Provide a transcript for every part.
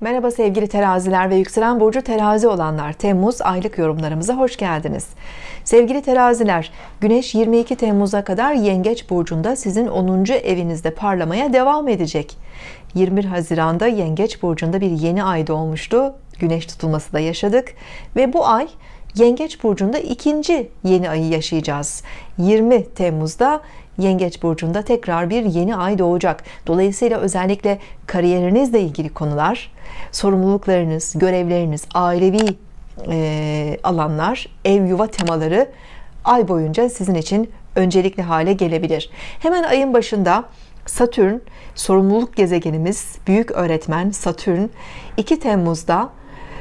Merhaba sevgili teraziler ve yükselen burcu terazi olanlar. Temmuz aylık yorumlarımıza hoş geldiniz. Sevgili teraziler, Güneş 22 Temmuz'a kadar Yengeç burcunda sizin 10. evinizde parlamaya devam edecek. 21 Haziran'da Yengeç burcunda bir yeni ay doğmuştu. Güneş tutulması da yaşadık ve bu ay Yengeç burcunda ikinci yeni ayı yaşayacağız. 20 Temmuz'da Yengeç burcunda tekrar bir yeni ay doğacak. Dolayısıyla özellikle kariyerinizle ilgili konular, sorumluluklarınız, görevleriniz, ailevi e, alanlar, ev yuva temaları ay boyunca sizin için öncelikli hale gelebilir. Hemen ayın başında Satürn sorumluluk gezegenimiz büyük öğretmen Satürn 2 Temmuz'da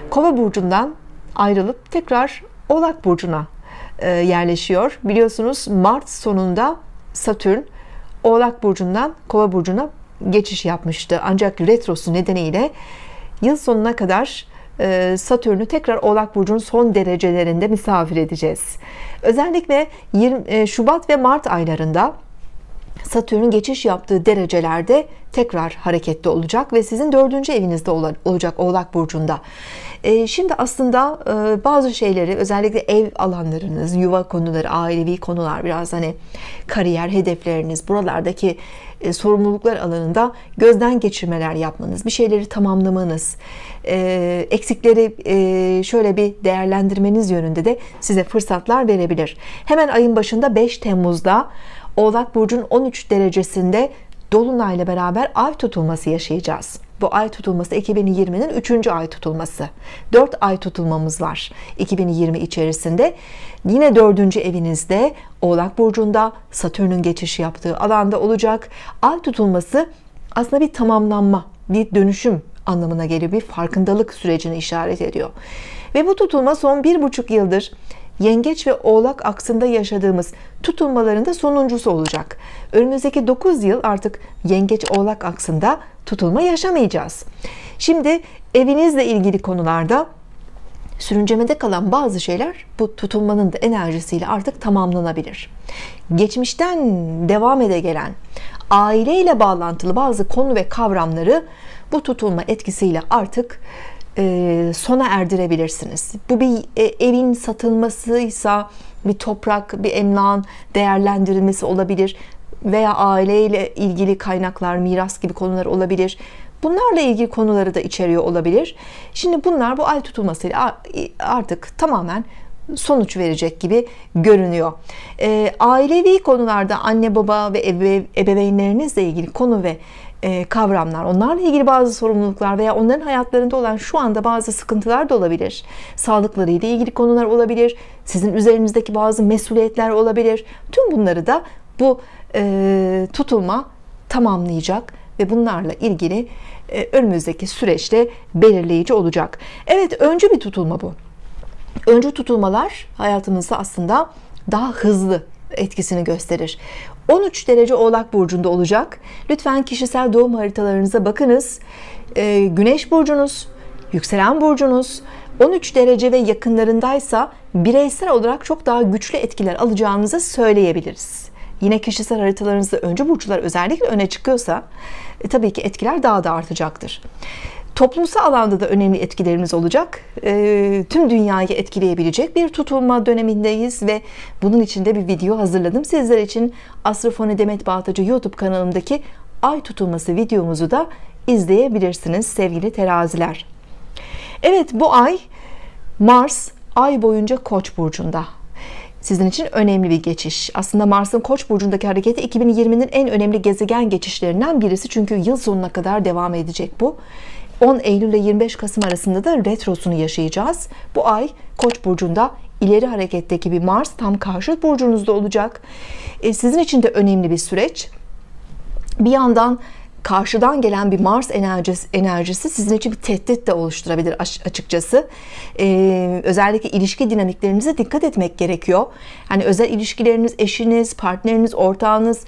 Kova burcundan ayrılıp tekrar Oğlak burcuna e, yerleşiyor. Biliyorsunuz Mart sonunda Satürn Oğlak Burcu'ndan Kova Burcu'na geçiş yapmıştı. Ancak retrosu nedeniyle yıl sonuna kadar e, Satürn'ü tekrar Oğlak Burcu'nun son derecelerinde misafir edeceğiz. Özellikle 20, e, Şubat ve Mart aylarında Satürn'ün geçiş yaptığı derecelerde tekrar harekette olacak ve sizin dördüncü evinizde olacak Oğlak Burcu'nda. Ee, şimdi aslında e, bazı şeyleri özellikle ev alanlarınız, yuva konuları, ailevi konular, biraz hani kariyer hedefleriniz, buralardaki e, sorumluluklar alanında gözden geçirmeler yapmanız, bir şeyleri tamamlamanız, e, eksikleri şöyle bir değerlendirmeniz yönünde de size fırsatlar verebilir. Hemen ayın başında 5 Temmuz'da Oğlak Burcu'nun 13 derecesinde Dolunay'la beraber ay tutulması yaşayacağız. Bu ay tutulması 2020'nin 3. ay tutulması. 4 ay tutulmamız var 2020 içerisinde. Yine 4. evinizde Oğlak Burcu'nda Satürn'ün geçiş yaptığı alanda olacak. Ay tutulması aslında bir tamamlanma, bir dönüşüm anlamına geliyor. Bir farkındalık sürecini işaret ediyor. Ve bu tutulma son bir buçuk yıldır yengeç ve oğlak aksında yaşadığımız tutulmalarında sonuncusu olacak. Önümüzdeki 9 yıl artık yengeç oğlak aksında tutulma yaşamayacağız. Şimdi evinizle ilgili konularda sürüncemede kalan bazı şeyler bu tutulmanın da enerjisiyle artık tamamlanabilir. Geçmişten devam ede gelen aileyle bağlantılı bazı konu ve kavramları bu tutulma etkisiyle artık e, sona erdirebilirsiniz. Bu bir e, evin satılmasıysa bir toprak, bir emlak değerlendirilmesi olabilir veya aileyle ilgili kaynaklar, miras gibi konular olabilir. Bunlarla ilgili konuları da içeriyor olabilir. Şimdi bunlar bu ay tutulmasıyla artık tamamen sonuç verecek gibi görünüyor. E, ailevi konularda anne baba ve ebeveynlerinizle ilgili konu ve e, kavramlar. Onlarla ilgili bazı sorumluluklar veya onların hayatlarında olan şu anda bazı sıkıntılar da olabilir. Sağlıklarıyla ilgili konular olabilir. Sizin üzerinizdeki bazı mesuliyetler olabilir. Tüm bunları da bu e, tutulma tamamlayacak ve bunlarla ilgili e, önümüzdeki süreçte belirleyici olacak. Evet önce bir tutulma bu. Önce tutulmalar hayatımızda aslında daha hızlı etkisini gösterir. 13 derece Oğlak Burcu'nda olacak. Lütfen kişisel doğum haritalarınıza bakınız. Ee, güneş burcunuz, yükselen burcunuz 13 derece ve yakınlarındaysa bireysel olarak çok daha güçlü etkiler alacağınızı söyleyebiliriz. Yine kişisel haritalarınızda önce burçlar özellikle öne çıkıyorsa e, tabii ki etkiler daha da artacaktır. Toplumsal alanda da önemli etkilerimiz olacak. E, tüm dünyayı etkileyebilecek bir tutulma dönemindeyiz ve bunun için de bir video hazırladım. Sizler için Astrofoni Demet Bağtacı YouTube kanalımdaki Ay tutulması videomuzu da izleyebilirsiniz sevgili teraziler. Evet bu ay Mars ay boyunca Koç burcunda. Sizin için önemli bir geçiş. Aslında Mars'ın Koç burcundaki hareketi 2020'nin en önemli gezegen geçişlerinden birisi çünkü yıl sonuna kadar devam edecek bu. 10 Eylül ile 25 Kasım arasında da retrosunu yaşayacağız. Bu ay Koç burcunda ileri hareketteki bir Mars tam karşıt burcunuzda olacak. E, sizin için de önemli bir süreç. Bir yandan karşıdan gelen bir Mars enerjisi, enerjisi sizin için bir tehdit de oluşturabilir açıkçası. Ee, özellikle ilişki dinamiklerinize dikkat etmek gerekiyor. Yani özel ilişkileriniz, eşiniz, partneriniz, ortağınız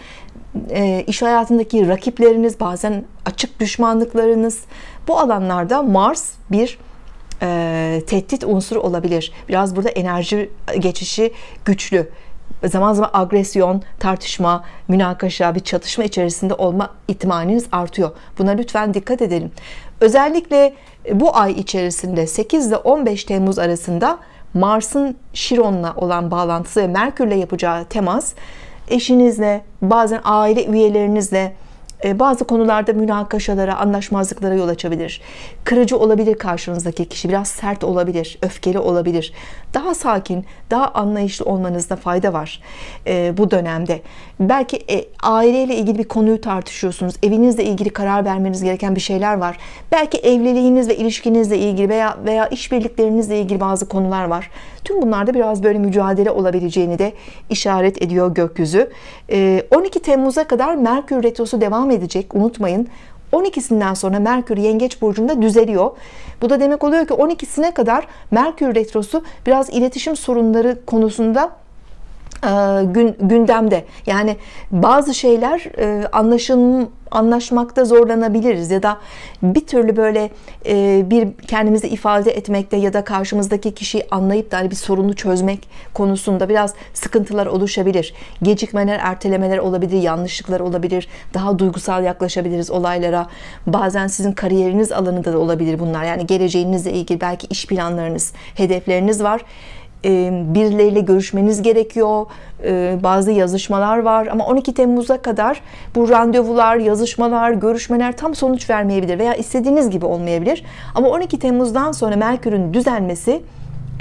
e, iş hayatındaki rakipleriniz, bazen açık düşmanlıklarınız bu alanlarda Mars bir e, tehdit unsuru olabilir. Biraz burada enerji geçişi güçlü. Zaman zaman agresyon, tartışma, münakaşa, bir çatışma içerisinde olma ihtimaliniz artıyor. Buna lütfen dikkat edelim. Özellikle e, bu ay içerisinde 8 ile 15 Temmuz arasında Mars'ın Şiron'la olan bağlantısı ve Merkür'le yapacağı temas eşinizle, bazen aile üyelerinizle e, bazı konularda münakaşalara, anlaşmazlıklara yol açabilir. Kırıcı olabilir karşınızdaki kişi, biraz sert olabilir, öfkeli olabilir. Daha sakin, daha anlayışlı olmanızda fayda var e, bu dönemde. Belki e, aileyle ilgili bir konuyu tartışıyorsunuz, evinizle ilgili karar vermeniz gereken bir şeyler var. Belki evliliğiniz ve ilişkinizle ilgili veya veya işbirliklerinizle ilgili bazı konular var. Tüm bunlarda biraz böyle mücadele olabileceğini de işaret ediyor gökyüzü. 12 ee, Temmuz'a kadar Merkür Retrosu devam edecek. Unutmayın 12'sinden sonra Merkür Yengeç burcunda düzeliyor. Bu da demek oluyor ki 12'sine kadar Merkür retrosu biraz iletişim sorunları konusunda ee, gün, gündemde. Yani bazı şeyler e, anlaşın anlaşmakta zorlanabiliriz ya da bir türlü böyle e, bir kendimizi ifade etmekte ya da karşımızdaki kişiyi anlayıp da hani bir sorunu çözmek konusunda biraz sıkıntılar oluşabilir. Gecikmeler, ertelemeler olabilir, yanlışlıklar olabilir. Daha duygusal yaklaşabiliriz olaylara. Bazen sizin kariyeriniz alanında da olabilir bunlar. Yani geleceğinizle ilgili belki iş planlarınız, hedefleriniz var e, birileriyle görüşmeniz gerekiyor. E, bazı yazışmalar var ama 12 Temmuz'a kadar bu randevular, yazışmalar, görüşmeler tam sonuç vermeyebilir veya istediğiniz gibi olmayabilir. Ama 12 Temmuz'dan sonra Merkür'ün düzelmesi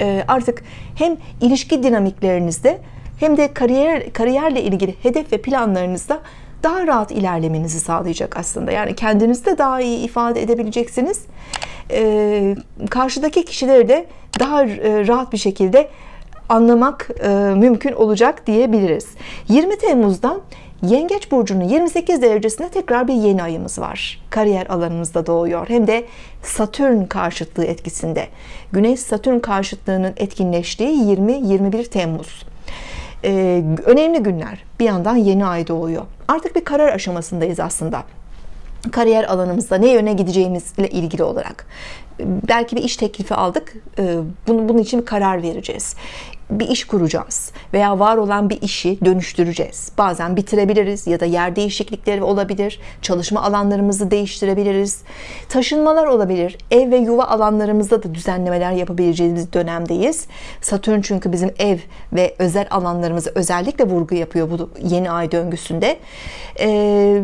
e, artık hem ilişki dinamiklerinizde hem de kariyer kariyerle ilgili hedef ve planlarınızda daha rahat ilerlemenizi sağlayacak aslında. Yani kendinizi de daha iyi ifade edebileceksiniz. Ee, karşıdaki kişileri de daha e, rahat bir şekilde anlamak e, mümkün olacak diyebiliriz. 20 Temmuz'dan Yengeç burcunun 28 derecesinde tekrar bir yeni ayımız var. Kariyer alanımızda doğuyor. Hem de Satürn karşıtlığı etkisinde. Güneş Satürn karşıtlığının etkinleştiği 20-21 Temmuz. Ee, önemli günler. Bir yandan yeni ay doğuyor. Artık bir karar aşamasındayız aslında kariyer alanımızda ne yöne gideceğimizle ilgili olarak belki bir iş teklifi aldık. E, bunu bunun için bir karar vereceğiz. Bir iş kuracağız veya var olan bir işi dönüştüreceğiz. Bazen bitirebiliriz ya da yer değişiklikleri olabilir. Çalışma alanlarımızı değiştirebiliriz. Taşınmalar olabilir. Ev ve yuva alanlarımızda da düzenlemeler yapabileceğimiz dönemdeyiz. Satürn çünkü bizim ev ve özel alanlarımızı özellikle vurgu yapıyor bu yeni ay döngüsünde. Eee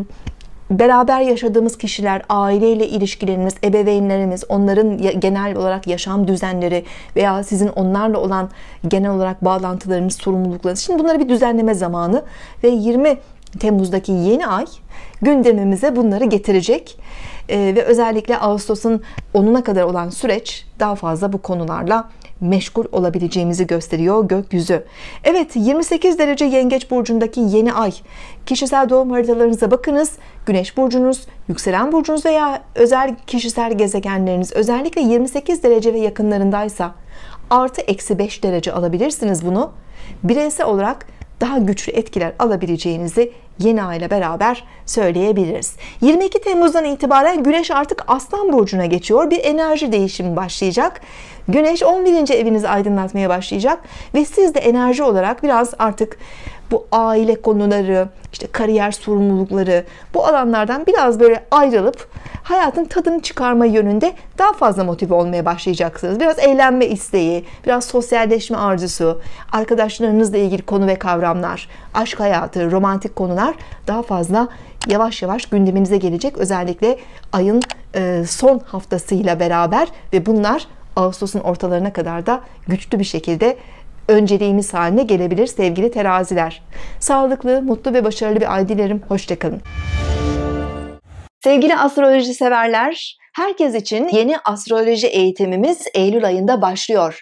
beraber yaşadığımız kişiler, aileyle ilişkilerimiz, ebeveynlerimiz, onların genel olarak yaşam düzenleri veya sizin onlarla olan genel olarak bağlantılarınız, sorumluluklarınız. Şimdi bunları bir düzenleme zamanı ve 20 Temmuz'daki yeni ay gündemimize bunları getirecek e, ve özellikle Ağustos'un 10'una kadar olan süreç daha fazla bu konularla meşgul olabileceğimizi gösteriyor gökyüzü. Evet 28 derece yengeç burcundaki yeni ay. Kişisel doğum haritalarınıza bakınız. Güneş burcunuz, yükselen burcunuz veya özel kişisel gezegenleriniz özellikle 28 derece ve yakınlarındaysa artı eksi 5 derece alabilirsiniz bunu. Bireysel olarak daha güçlü etkiler alabileceğinizi yeni aile beraber söyleyebiliriz. 22 Temmuz'dan itibaren Güneş artık Aslan burcuna geçiyor. Bir enerji değişimi başlayacak. Güneş 11. evinizi aydınlatmaya başlayacak ve siz de enerji olarak biraz artık bu aile konuları, işte kariyer sorumlulukları bu alanlardan biraz böyle ayrılıp hayatın tadını çıkarma yönünde daha fazla motive olmaya başlayacaksınız. Biraz eğlenme isteği, biraz sosyalleşme arzusu, arkadaşlarınızla ilgili konu ve kavramlar, aşk hayatı, romantik konular konular daha fazla yavaş yavaş gündeminize gelecek. Özellikle ayın e, son haftasıyla beraber ve bunlar Ağustos'un ortalarına kadar da güçlü bir şekilde önceliğimiz haline gelebilir sevgili teraziler. Sağlıklı, mutlu ve başarılı bir ay dilerim. Hoşçakalın. Sevgili astroloji severler, herkes için yeni astroloji eğitimimiz Eylül ayında başlıyor.